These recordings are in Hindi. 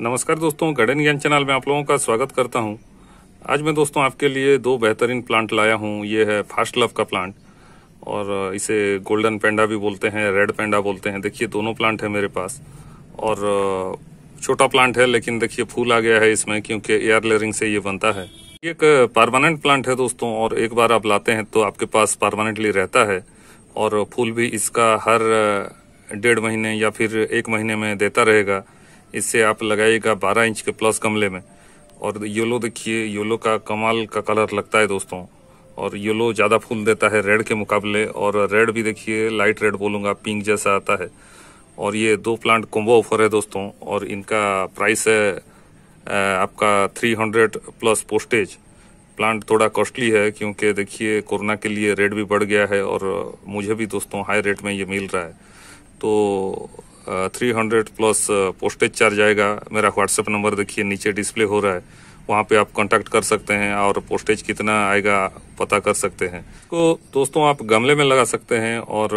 नमस्कार दोस्तों गार्डन ज्ञान चैनल में आप लोगों का स्वागत करता हूं आज मैं दोस्तों आपके लिए दो बेहतरीन प्लांट लाया हूं ये है फास्ट लव का प्लांट और इसे गोल्डन पेंडा भी बोलते हैं रेड पेंडा बोलते हैं देखिए दोनों प्लांट है मेरे पास और छोटा प्लांट है लेकिन देखिए फूल आ गया है इसमें क्योंकि एयर लेयरिंग से ये बनता है ये एक परमानेंट प्लांट है दोस्तों और एक बार आप लाते हैं तो आपके पास परमानेंटली रहता है और फूल भी इसका हर डेढ़ महीने या फिर एक महीने में देता रहेगा इससे आप लगाइएगा बारह इंच के प्लस गमले में और येलो देखिए येलो का कमाल का कलर लगता है दोस्तों और येलो ज़्यादा फूल देता है रेड के मुकाबले और रेड भी देखिए लाइट रेड बोलूँगा पिंक जैसा आता है और ये दो प्लांट कोम्बो ऑफर है दोस्तों और इनका प्राइस है आपका 300 प्लस पोस्टेज प्लांट थोड़ा कॉस्टली है क्योंकि देखिए कोरोना के लिए रेट भी बढ़ गया है और मुझे भी दोस्तों हाई रेट में ये मिल रहा है तो three hundred plus postage charge आएगा मेरा व्हाट्सएप नंबर देखिए नीचे डिस्प्ले हो रहा है वहाँ पे आप कांटेक्ट कर सकते हैं और पोस्टेज कितना आएगा पता कर सकते हैं इसको तो दोस्तों आप गमले में लगा सकते हैं और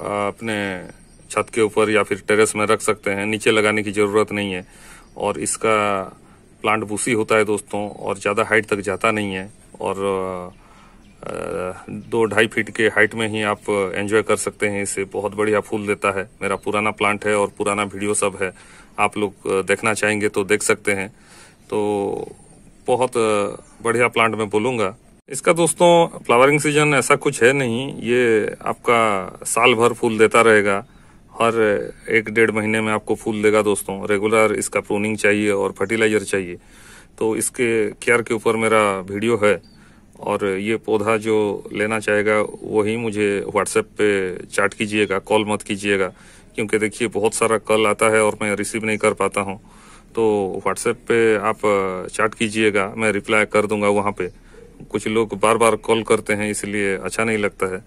अपने छत के ऊपर या फिर टेरेस में रख सकते हैं नीचे लगाने की ज़रूरत नहीं है और इसका प्लांट बूसी होता है दोस्तों और ज़्यादा हाइट तक जाता नहीं है और दो ढाई फीट के हाइट में ही आप एंजॉय uh, कर सकते हैं इसे बहुत बढ़िया फूल देता है मेरा पुराना प्लांट है और पुराना वीडियो सब है आप लोग uh, देखना चाहेंगे तो देख सकते हैं तो बहुत uh, बढ़िया प्लांट मैं बोलूँगा इसका दोस्तों फ्लावरिंग सीजन ऐसा कुछ है नहीं ये आपका साल भर फूल देता रहेगा हर एक डेढ़ महीने में आपको फूल देगा दोस्तों रेगुलर इसका प्रोनिंग चाहिए और फर्टिलाइजर चाहिए तो इसके केयर के ऊपर मेरा वीडियो है और ये पौधा जो लेना चाहेगा वही मुझे व्हाट्सएप पे चैट कीजिएगा कॉल मत कीजिएगा क्योंकि देखिए बहुत सारा कॉल आता है और मैं रिसीव नहीं कर पाता हूँ तो व्हाट्सएप पे आप चैट कीजिएगा मैं रिप्लाई कर दूंगा वहाँ पे कुछ लोग बार बार कॉल करते हैं इसलिए अच्छा नहीं लगता है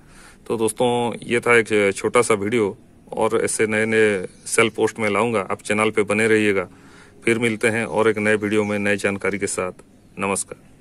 तो दोस्तों ये था एक छोटा सा वीडियो और ऐसे नए नए सेल पोस्ट में लाऊंगा आप चैनल पे बने रहिएगा फिर मिलते हैं और एक नए वीडियो में नए जानकारी के साथ नमस्कार